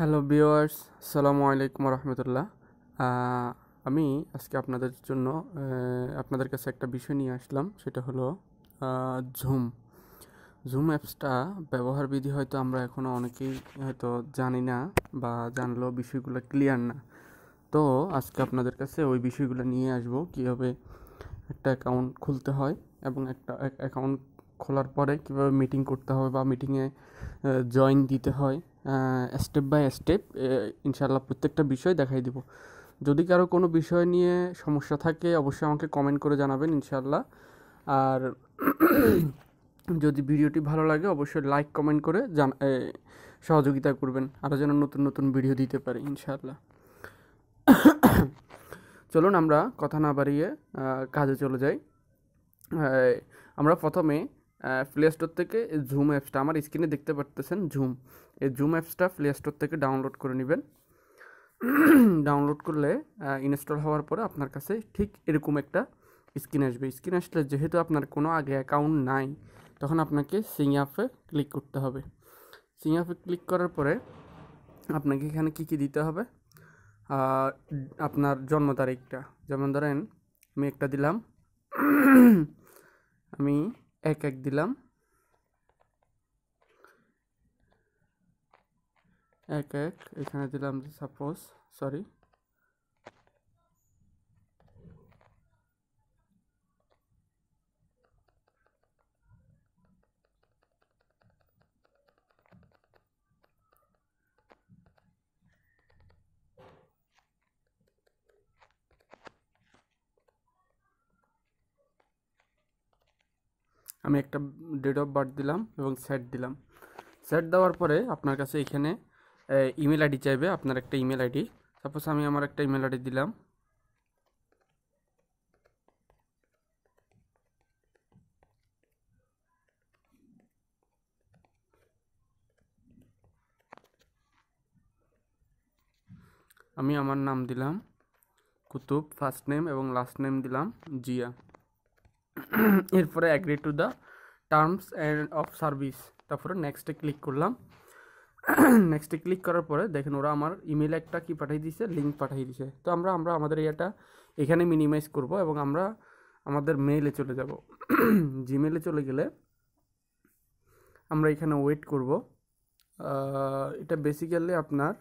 hello বিওয়ার্স সালামু আলাইকুম রহমতুল্লাহ আমি আজকে আপনাদের জন্য আপনাদের কাছে একটা বিষয় নিয়ে আসলাম সেটা হলো ঝুম ঝুম অ্যাপসটা ব্যবহারবিধি হয়তো আমরা এখনও অনেকেই হয়তো জানি না বা জানলেও বিষয়গুলো ক্লিয়ার না তো আজকে আপনাদের কাছে ওই বিষয়গুলো নিয়ে আসব কীভাবে একটা অ্যাকাউন্ট খুলতে হয় এবং একটা অ্যাকাউন্ট খোলার পরে কীভাবে মিটিং করতে হবে বা মিটিংয়ে জয়েন দিতে হয় স্টেপ বাই স্টেপ ইনশাল্লাহ প্রত্যেকটা বিষয় দেখাই দিব যদি কারো কোনো বিষয় নিয়ে সমস্যা থাকে অবশ্যই আমাকে কমেন্ট করে জানাবেন ইনশাল্লাহ আর যদি ভিডিওটি ভালো লাগে অবশ্যই লাইক কমেন্ট করে জান সহযোগিতা করবেন আরও যেন নতুন নতুন ভিডিও দিতে পারি ইনশাল্লাহ চলুন আমরা কথা না বাড়িয়ে কাজে চলে যাই আমরা প্রথমে প্লে স্টোর থেকে জুম অ্যাপসটা আমার স্ক্রিনে দেখতেpartiteছেন জুম এই জুম অ্যাপসটা প্লে স্টোর থেকে ডাউনলোড করে নেবেন ডাউনলোড করলে ইনস্টল হওয়ার পরে আপনার কাছে ঠিক এরকম একটা স্ক্রিন আসবে স্ক্রিন আসলে যেহেতু আপনার কোনো আগে অ্যাকাউন্ট নাই তখন আপনাকে সিন আপে ক্লিক করতে হবে সিন আপে ক্লিক করার পরে আপনাকে এখানে কি কি দিতে হবে আপনার জন্ম তারিখটা যেমন ধরেন আমি একটা দিলাম আমি এক এক দিলাম এক এক এখানে দিলাম সাপোজ সরি আমি একটা ডেট অফ বার্থ দিলাম এবং সেট দিলাম স্যাট দেওয়ার পরে আপনার কাছে এখানে ইমেল আইডি চাইবে আপনার একটা ইমেল আইডি সাপোজ আমি আমার একটা ইমেল আইডি দিলাম আমি আমার নাম দিলাম কুতুব ফার্স্ট নেম এবং লাস্ট নেম দিলাম জিয়া এরপরে agree to the terms and of service তারপরে নেক্সটে ক্লিক করলাম নেক্সটে ক্লিক করার পরে দেখেন ওরা আমার ইমেল একটা কি পাঠিয়ে দিয়েছে লিঙ্ক পাঠিয়ে দিয়েছে তো আমরা আমরা আমাদের ইয়েটা এখানে মিনিমাইজ করব এবং আমরা আমাদের মেইলে চলে যাব জিমেলে চলে গেলে আমরা এখানে ওয়েট করব এটা বেসিক্যালি আপনার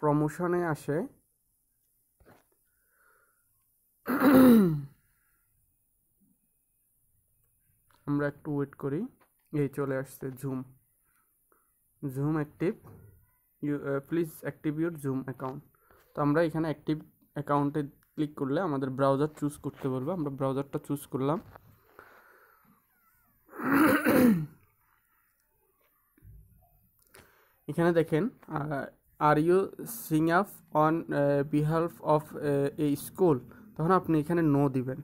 প্রমোশনে আসে আমরা একটু ওয়েট করি এই চলে আসছে Zoom Zoom active you please active your Zoom account তো আমরা এখানে অ্যাক্টিভ অ্যাকাউন্টে ক্লিক করলে আমাদের ব্রাউজার চুজ করতে বলবো আমরা ব্রাউজারটা চুজ করলাম এখানে দেখেন are you sign up on বিহাল্ফ অফ এ স্কুল তখন আপনি এখানে নো দিবেন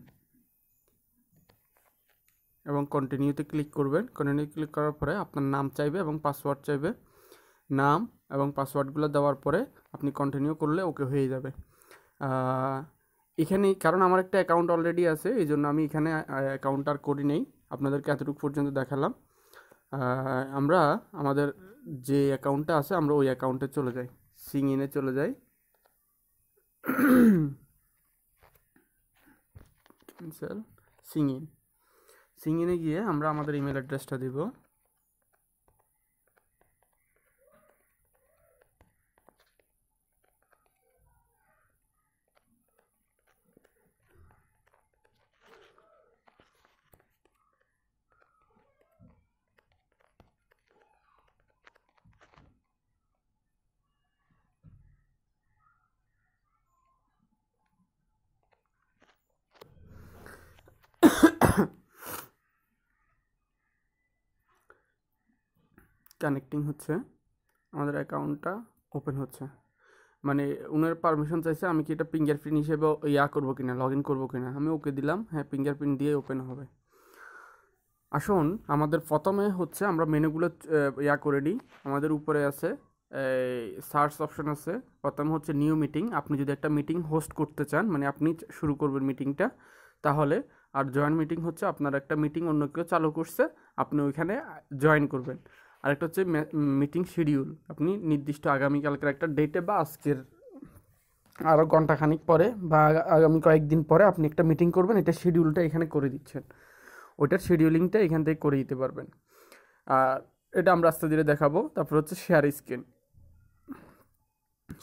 এবং কন্টিনিউতে ক্লিক করবেন কন্টিনিউ ক্লিক করার পরে আপনার নাম চাইবে এবং পাসওয়ার্ড চাইবে নাম এবং পাসওয়ার্ডগুলো দেওয়ার পরে আপনি কন্টিনিউ করলে ওকে হয়ে যাবে এখানে কারণ আমার একটা অ্যাকাউন্ট অলরেডি আছে এই জন্য আমি এখানে অ্যাকাউন্ট আর করি নেই আপনাদেরকে এতটুকু পর্যন্ত দেখালাম আমরা আমাদের যে অ্যাকাউন্টটা আছে আমরা ওই অ্যাকাউন্টে চলে যাই সিং ইনে চলে যাই স্যার সিং ইন সিঙ্গিনে গিয়ে আমরা আমাদের ইমেল অ্যাড্রেসটা দেবো কানেক্টিং হচ্ছে আমাদের অ্যাকাউন্টটা ওপেন হচ্ছে মানে ওনার পারমিশন চাইছে আমি কি এটা ফিঙ্গারপ্রিন্ট হিসেবে ইয়া করবো কিনা লগ ইন করবো কিনা আমি ওকে দিলাম হ্যাঁ ফিঙ্গারপ্রিন্ট দিয়ে ওপেন হবে আসুন আমাদের প্রথমে হচ্ছে আমরা মেনুগুলো ইয়া করে নিই আমাদের উপরে আছে সার্চ অপশন আছে প্রথম হচ্ছে নিউ মিটিং আপনি যদি একটা মিটিং হোস্ট করতে চান মানে আপনি শুরু করবেন মিটিংটা তাহলে আর জয়েন্ট মিটিং হচ্ছে আপনার একটা মিটিং অন্য কেউ চালু করছে আপনি ওইখানে জয়েন করবেন আরেকটা হচ্ছে মিটিং শিডিউল আপনি নির্দিষ্ট আগামীকালকের একটা ডেটে বা আজকের আরও ঘন্টাখানিক পরে বা আগামী কয়েকদিন পরে আপনি একটা মিটিং করবেন এটা শিডিউলটা এখানে করে দিচ্ছেন ওইটার শিডিউলিংটা এখান থেকে করে দিতে পারবেন আর এটা আমরা আস্তে ধীরে দেখাবো তারপর হচ্ছে শেয়ার স্ক্রিন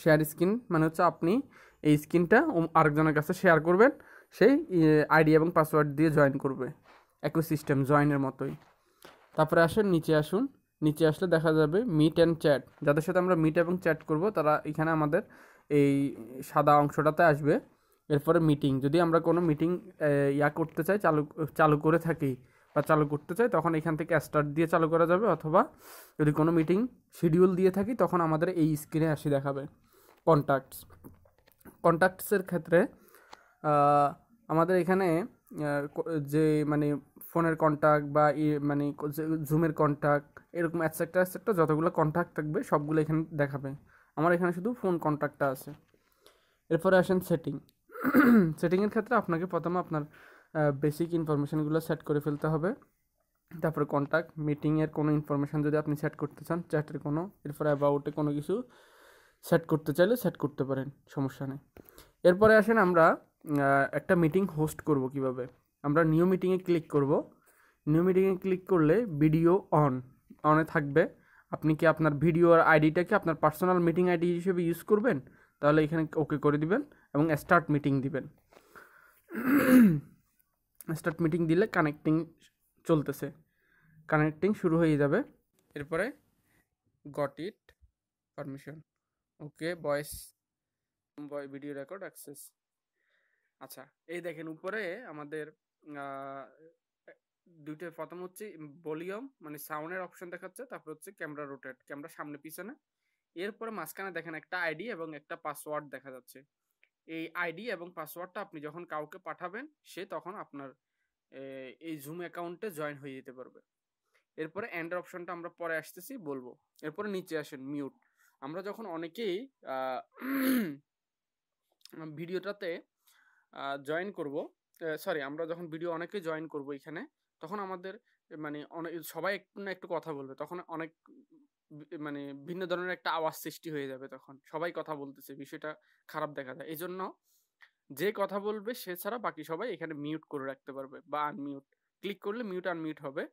শেয়ার স্ক্রিন মানে হচ্ছে আপনি এই স্ক্রিনটা আরেকজনের কাছে শেয়ার করবেন সেই আইডি এবং পাসওয়ার্ড দিয়ে জয়েন করবে একই সিস্টেম জয়েনের মতোই তারপরে আসুন নিচে আসুন নিচে আসলে দেখা যাবে মিট অ্যান্ড চ্যাট যাদের সাথে আমরা মিট এবং চ্যাট করব তারা এখানে আমাদের এই সাদা অংশটাতে আসবে এরপরে মিটিং যদি আমরা কোনো মিটিং ইয়া করতে চাই চালু চালু করে থাকি বা চালু করতে চাই তখন এখান থেকে স্টার্ট দিয়ে চালু করা যাবে অথবা যদি কোনো মিটিং শিডিউল দিয়ে থাকি তখন আমাদের এই স্ক্রিনে আসি দেখাবে কন্ট্যাক্টস কন্ট্যাক্টসের ক্ষেত্রে আমাদের এখানে যে মানে ফোনের কন্ট্যাক্ট বা মানে জুমের কন্ট্যাক্ট এরকম অ্যাটসেট্রা অ্যাটসেট্রা যতগুলো কন্ট্যাক্ট থাকবে সবগুলো এখানে দেখাবে আমার এখানে শুধু ফোন কন্ট্যাক্টটা আছে এরপরে আসেন সেটিং সেটিংয়ের ক্ষেত্রে আপনাকে প্রথমে আপনার বেসিক ইনফরমেশানগুলো সেট করে ফেলতে হবে তারপরে কন্ট্যাক্ট মিটিংয়ের কোনো ইনফরমেশান যদি আপনি সেট করতে চান চ্যাটের কোনো এরপরে অ্যাবাউটে কোনো কিছু সেট করতে চাইলে সেট করতে পারেন সমস্যা নেই এরপরে আসেন আমরা একটা মিটিং হোস্ট করব কিভাবে আমরা নিউ মিটিংয়ে ক্লিক করব নিউ মিটিংয়ে ক্লিক করলে ভিডিও অন অনে থাকবে আপনি কি আপনার ভিডিও আর আইডিটাকে আপনার পার্সোনাল মিটিং আইডি হিসেবে ইউজ করবেন তাহলে এখানে ওকে করে দিবেন এবং স্টার্ট মিটিং দিবেন স্টার্ট মিটিং দিলে কানেক্টিং চলতেছে কানেক্টিং শুরু হয়ে যাবে এরপরে got it permission okay voice video record access আচ্ছা এই দেখেন উপরে আমাদের দুইটা প্রথম হচ্ছে ভলিউম মানে সাউন্ডের অপশন দেখাচ্ছে তারপর হচ্ছে ক্যামেরা রোটেট ক্যামেরা সামনে পিছনে এরপরে মাঝখানে দেখেন একটা আইডি এবং একটা পাসওয়ার্ড দেখা যাচ্ছে এই আইডি এবং পাসওয়ার্ডটা আপনি যখন কাউকে পাঠাবেন সে তখন আপনার এই জুম অ্যাকাউন্টে জয়েন হয়ে যেতে পারবে এরপরে অ্যান্ড্রয়েড অপশনটা আমরা পরে আসতেছি বলবো এরপরে নিচে আসেন মিউট আমরা যখন অনেকেই ভিডিওটাতে জয়েন করব সরি আমরা যখন ভিডিও অনেকে জয়েন করব এখানে তখন আমাদের মানে অনেক সবাই একটু না একটু কথা বলবে তখন অনেক মানে ভিন্ন ধরনের একটা আওয়াজ সৃষ্টি হয়ে যাবে তখন সবাই কথা বলতেছে বিষয়টা খারাপ দেখা যায় এই জন্য যে কথা বলবে সে ছাড়া বাকি সবাই এখানে মিউট করে রাখতে পারবে বা আনমিউট ক্লিক করলে মিউট আনমিউট হবে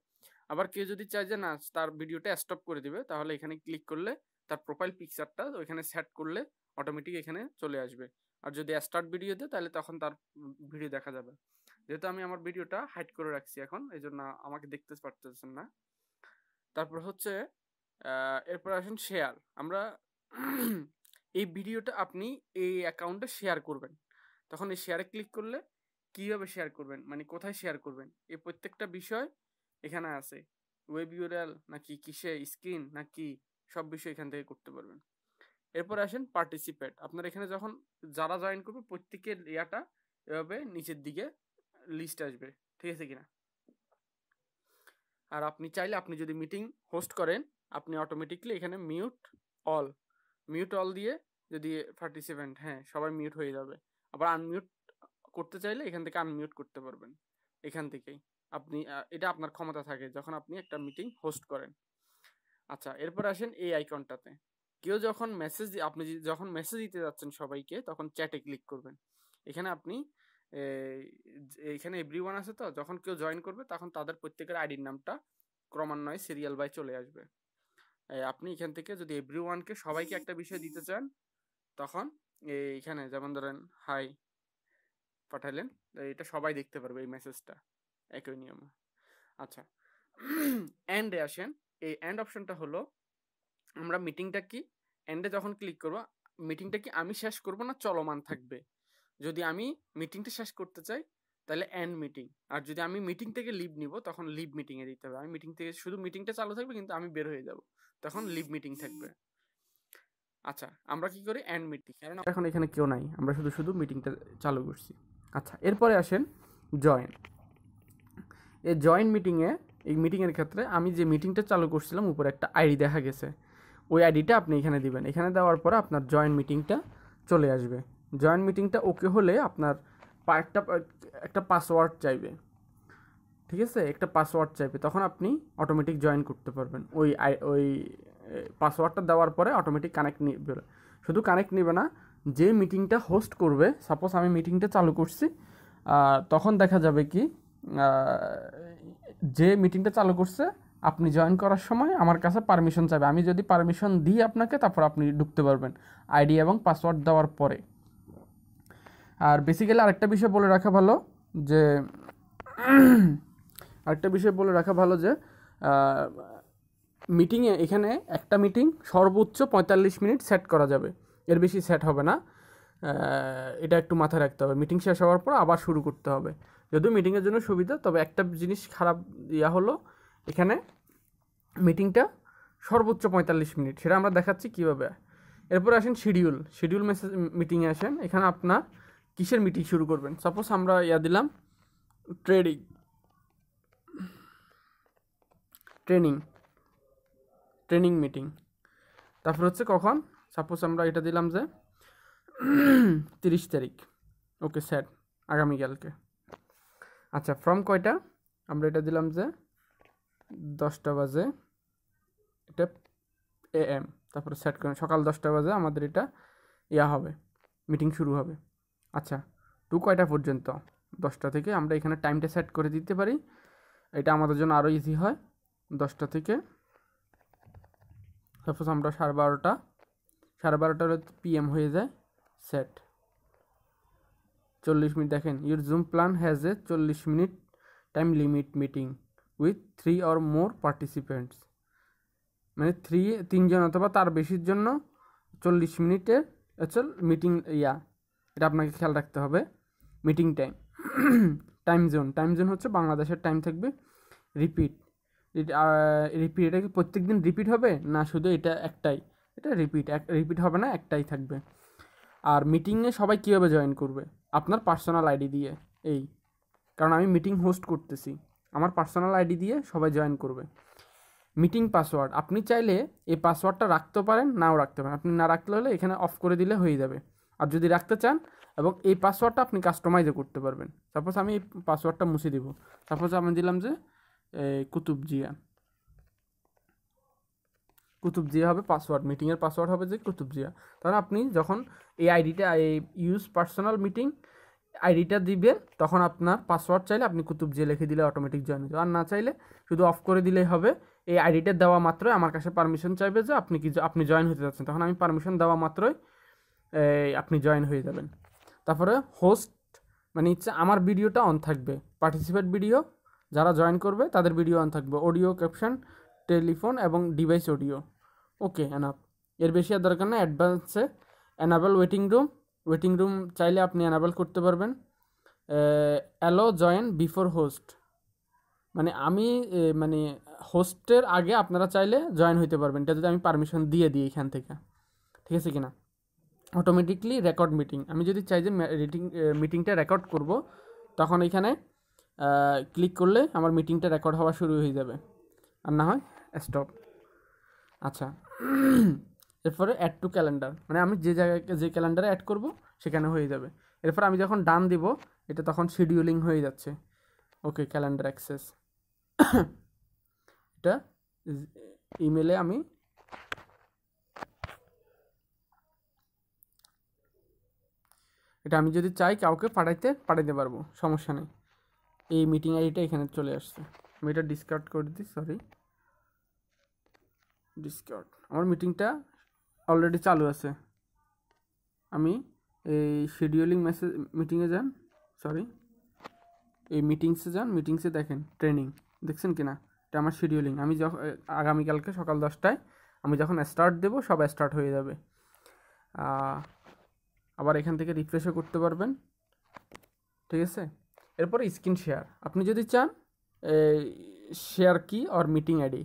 আবার কেউ যদি চায় যে না তার ভিডিওটা স্টপ করে দিবে তাহলে এখানে ক্লিক করলে তার প্রোফাইল পিকচারটা ওইখানে সেট করলে অটোমেটিক এখানে চলে আসবে আর যদি স্টার্ট ভিডিও দেয় তাহলে তখন তার ভিডিও দেখা যাবে যেহেতু আমি আমার ভিডিওটা হাইড করে রাখছি এখন এই জন্য আমাকে দেখতে পারতেছেন না তারপর হচ্ছে এরপর আসেন শেয়ার আমরা এই ভিডিওটা আপনি এই অ্যাকাউন্টে শেয়ার করবেন তখন এই শেয়ারে ক্লিক করলে কীভাবে শেয়ার করবেন মানে কোথায় শেয়ার করবেন এই প্রত্যেকটা বিষয় এখানে আছে ওয়েব ইউরিয়াল নাকি কিসে স্ক্রিন নাকি সব বিষয় এখান থেকে করতে পারবেন এরপরে আসেন পার্টিসিপেট আপনার এখানে যখন যারা জয়েন করবে প্রত্যেকের ইয়াটা এভাবে নিচের দিকে লিস্ট আসবে ঠিক আছে কিনা আর আপনি চাইলে আপনি যদি মিটিং হোস্ট করেন আপনি অটোমেটিকলি এখানে মিউট অল মিউট অল দিয়ে যদি পার্টিসিপেন্ট হ্যাঁ সবাই মিউট হয়ে যাবে আবার আনমিউট করতে চাইলে এখান থেকে আনমিউট করতে পারবেন এখান থেকেই আপনি এটা আপনার ক্ষমতা থাকে যখন আপনি একটা মিটিং হোস্ট করেন আচ্ছা এরপর আসেন এই আইকনটাতে কেউ যখন মেসেজ আপনি যখন মেসেজ দিতে যাচ্ছেন সবাইকে তখন চ্যাটে ক্লিক করবেন এখানে আপনি এখানে ওয়ান আছে তো যখন কেউ জয়েন করবে তখন তাদের প্রত্যেকের আইডির নামটা ক্রমান্বয়ে সিরিয়াল বাই চলে আসবে আপনি এখান থেকে যদি ওয়ানকে সবাইকে একটা বিষয় দিতে চান তখন এইখানে যেমন ধরেন হাই পাঠালেন এটা সবাই দেখতে পারবে এই মেসেজটা একই নিয়মে আচ্ছা এন্ডে আসেন এই অ্যান্ড অপশনটা হলো আমরা মিটিংটা কি এন্ডে যখন ক্লিক করবো মিটিংটা কি আমি শেষ করব না চলমান থাকবে যদি আমি মিটিংটা শেষ করতে চাই তাহলে এন্ড মিটিং আর যদি আমি মিটিং থেকে লিভ নিব তখন লিভ মিটিংয়ে দিতে হবে আমি মিটিং থেকে শুধু মিটিংটা চালু থাকবে কিন্তু আমি বের হয়ে যাব তখন লিভ মিটিং থাকবে আচ্ছা আমরা কি করি এন্ড মিটিং কারণ এখন এখানে কেউ নাই আমরা শুধু শুধু মিটিংটা চালু করছি আচ্ছা এরপরে আসেন জয়েন এই জয়েন মিটিংয়ে এই মিটিংয়ের ক্ষেত্রে আমি যে মিটিংটা চালু করছিলাম উপরে একটা আইডি দেখা গেছে ওই আইডিটা আপনি এখানে দিবেন এখানে দেওয়ার পরে আপনার জয়েন্ট মিটিংটা চলে আসবে জয়েন্ট মিটিংটা ওকে হলে আপনার একটা একটা পাসওয়ার্ড চাইবে ঠিক আছে একটা পাসওয়ার্ড চাইবে তখন আপনি অটোমেটিক জয়েন করতে পারবেন ওই ওই পাসওয়ার্ডটা দেওয়ার পরে অটোমেটিক কানেক্ট নেবে শুধু কানেক্ট নেবে না যে মিটিংটা হোস্ট করবে সাপোজ আমি মিটিংটা চালু করছি তখন দেখা যাবে কি যে মিটিংটা চালু করছে আপনি জয়েন করার সময় আমার কাছে পারমিশন চাইবে আমি যদি পারমিশন দিই আপনাকে তারপর আপনি ঢুকতে পারবেন আইডি এবং পাসওয়ার্ড দেওয়ার পরে আর বেসিক্যালি আরেকটা বিষয় বলে রাখা ভালো যে আরেকটা বিষয় বলে রাখা ভালো যে মিটিংয়ে এখানে একটা মিটিং সর্বোচ্চ পঁয়তাল্লিশ মিনিট সেট করা যাবে এর বেশি সেট হবে না এটা একটু মাথায় রাখতে হবে মিটিং শেষ হওয়ার পর আবার শুরু করতে হবে যদিও মিটিংয়ের জন্য সুবিধা তবে একটা জিনিস খারাপ ইয়া হলো এখানে মিটিংটা সর্বোচ্চ পঁয়তাল্লিশ মিনিট সেটা আমরা দেখাচ্ছি কীভাবে এরপরে আসেন শিডিউল শিডিউল মেসেজ মিটিংয়ে আসেন এখানে আপনার কিসের মিটিং শুরু করবেন সাপোজ আমরা ইয়া দিলাম ট্রেডিং ট্রেনিং ট্রেনিং মিটিং তারপর হচ্ছে কখন সাপোজ আমরা এটা দিলাম যে তিরিশ তারিখ ওকে স্যার আগামীকালকে আচ্ছা ফর্ম কয়টা আমরা এটা দিলাম যে দশটা বাজে এটা এ এম তারপরে সেট করেন সকাল দশটা বাজে আমাদের এটা ইয়া হবে মিটিং শুরু হবে আচ্ছা টু কয়টা পর্যন্ত দশটা থেকে আমরা এখানে টাইমটা সেট করে দিতে পারি এটা আমাদের জন্য আরও ইজি হয় দশটা থেকে সাপোজ আমরা সাড়ে বারোটা সাড়ে বারোটা পিএম হয়ে যায় সেট চল্লিশ মিনিট দেখেন your Zoom plan has a চল্লিশ minute time limit meeting with three or more participants মানে থ্রি তিনজন অথবা তার বেশির জন্য চল্লিশ মিনিটের চল মিটিং ইয়া এটা আপনাকে খেয়াল রাখতে হবে meeting time time zone time zone হচ্ছে বাংলাদেশের টাইম থাকবে রিপিট রিপিট এটা কি প্রত্যেক দিন রিপিট হবে না শুধু এটা একটাই এটা রিপিট এক রিপিট হবে না একটাই থাকবে আর মিটিংয়ে সবাই কীভাবে জয়েন করবে আপনার পার্সোনাল আইডি দিয়ে এই কারণ আমি মিটিং হোস্ট করতেছি আমার পার্সোনাল আইডি দিয়ে সবাই জয়েন করবে মিটিং পাসওয়ার্ড আপনি চাইলে এই পাসওয়ার্ডটা রাখতে পারেন নাও রাখতে পারেন আপনি না রাখলে হলে এখানে অফ করে দিলে হয়ে যাবে আর যদি রাখতে চান এবং এই পাসওয়ার্ডটা আপনি কাস্টমাইজও করতে পারবেন সাপোজ আমি এই পাসওয়ার্ডটা মুছে দিব সাপোজ আমি দিলাম যে কুতুবজিয়া কুতুবজিয়া হবে পাসওয়ার্ড মিটিংয়ের পাসওয়ার্ড হবে যে কুতুবজিয়া তাহলে আপনি যখন এই আইডিটা এই ইউজ পার্সোনাল মিটিং আইডিটা দিবে তখন আপনার পাসওয়ার্ড চাইলে আপনি কুতুব যে লিখে দিলে অটোমেটিক জয়েন হয়ে আর না চাইলে শুধু অফ করে দিলেই হবে এই আইডিটা দেওয়া মাত্রই আমার কাছে পারমিশন চাইবে যে আপনি কি আপনি জয়েন হতে যাচ্ছেন তখন আমি পারমিশন দেওয়া মাত্রই আপনি জয়েন হয়ে যাবেন তারপরে হোস্ট মানে ইচ্ছে আমার ভিডিওটা অন থাকবে পার্টিসিপেট ভিডিও যারা জয়েন করবে তাদের ভিডিও অন থাকবে অডিও ক্যাপশন টেলিফোন এবং ডিভাইস অডিও ওকে অ্যানাপ এর বেশি আর দরকার না অ্যাডভান্সে enable waiting room waiting room চাইলে আপনি অ্যানাবেল করতে পারবেন অ্যালো জয়েন বিফোর হোস্ট মানে আমি মানে হোস্টের আগে আপনারা চাইলে জয়েন হইতে পারবেন এটা যদি আমি পারমিশন দিয়ে দিই এখান থেকে ঠিক আছে কি না অটোমেটিকলি রেকর্ড মিটিং আমি যদি চাই যে মিটিং মিটিংটা রেকর্ড করব তখন এখানে ক্লিক করলে আমার মিটিংটা রেকর্ড হওয়া শুরু হয়ে যাবে আর না হয় স্টপ আচ্ছা এরপরে অ্যাড টু ক্যালেন্ডার মানে আমি যে জায়গায় যে ক্যালেন্ডারে অ্যাড করব সেখানে হয়ে যাবে এরপর আমি যখন ডান দিব এটা তখন শিডিউলিং হয়ে যাচ্ছে ওকে ক্যালেন্ডার অ্যাক্সেস এটা ইমেলে আমি এটা আমি যদি চাই কাউকে পাঠাইতে পাঠাইতে পারবো সমস্যা নেই এই মিটিং আইডিটা এখানে চলে আসছে আমি এটা ডিসকার্ড করে দিই সরি ডিসকার্ড আমার মিটিংটা অলরেডি চালু আছে আমি এই শিডিউলিং মেসেজ মিটিংয়ে যান সরি এই মিটিংসে যান মিটিংসে দেখেন ট্রেনিং দেখছেন কি না এটা আমার শিডিউলিং আমি যখন আগামীকালকে সকাল দশটায় আমি যখন স্টার্ট দেব সব স্টার্ট হয়ে যাবে আবার এখান থেকে রিফ্রেশও করতে পারবেন ঠিক আছে এরপর স্ক্রিন শেয়ার আপনি যদি চান শেয়ার কি অর মিটিং আইডি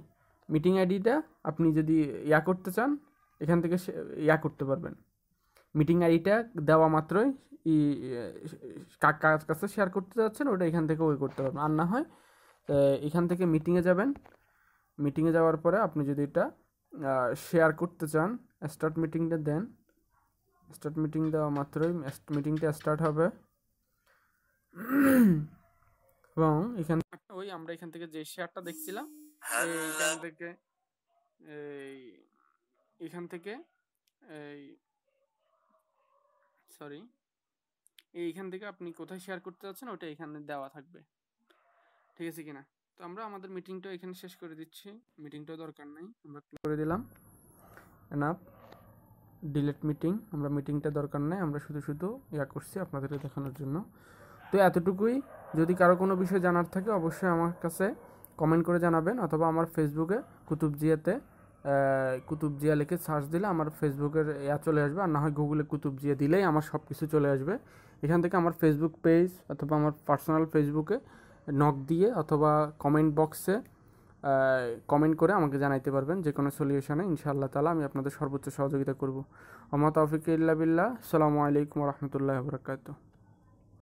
মিটিং আইডিটা আপনি যদি ইয়া করতে চান এখান থেকে ইয়া করতে পারবেন মিটিং আইডিটা দেওয়া মাত্রই ই কার কাছে শেয়ার করতে যাচ্ছেন ওটা এখান থেকে ওই করতে পারবেন আর না হয় এখান থেকে মিটিংয়ে যাবেন মিটিংয়ে যাওয়ার পরে আপনি যদি এটা শেয়ার করতে চান স্টার্ট মিটিংটা দেন স্টার্ট মিটিং দেওয়া মাত্রই মিটিংটা স্টার্ট হবে এবং এখান ওই আমরা এখান থেকে যে শেয়ারটা দেখছিলাম এইখান থেকে এই এখান থেকে এই সরি এইখান থেকে আপনি কোথায় শেয়ার করতে যাচ্ছেন ওটা এখানে দেওয়া থাকবে ঠিক আছে কিনা তো আমরা আমাদের মিটিংটা এখানে শেষ করে দিচ্ছি মিটিংটাও দরকার নাই আমরা করে দিলাম এনাফ ডিলেট মিটিং আমরা মিটিংটা দরকার নেই আমরা শুধু শুধু ইয়া করছি আপনাদের দেখানোর জন্য তো এতটুকুই যদি কারো কোনো বিষয় জানার থাকে অবশ্যই আমার কাছে কমেন্ট করে জানাবেন অথবা আমার ফেসবুকে কুতুবজিয়াতে কুতুবজিয়া লিখে সার্চ দিলে আমার ফেসবুকের ইয়া চলে আসবে আর না হয় গুগলে কুতুবজিয়া দিলেই আমার সব কিছু চলে আসবে এখান থেকে আমার ফেসবুক পেজ অথবা আমার পার্সোনাল ফেসবুকে নক দিয়ে অথবা কমেন্ট বক্সে কমেন্ট করে আমাকে জানাইতে পারবেন যে কোনো সলিউশনে ইনশাআল্লাহ তালা আমি আপনাদের সর্বোচ্চ সহযোগিতা করবো আমার তৌফিক ইল্লা বিল্লাহ আসসালামু আলাইকুম রহমতুল্লাহ বরকাত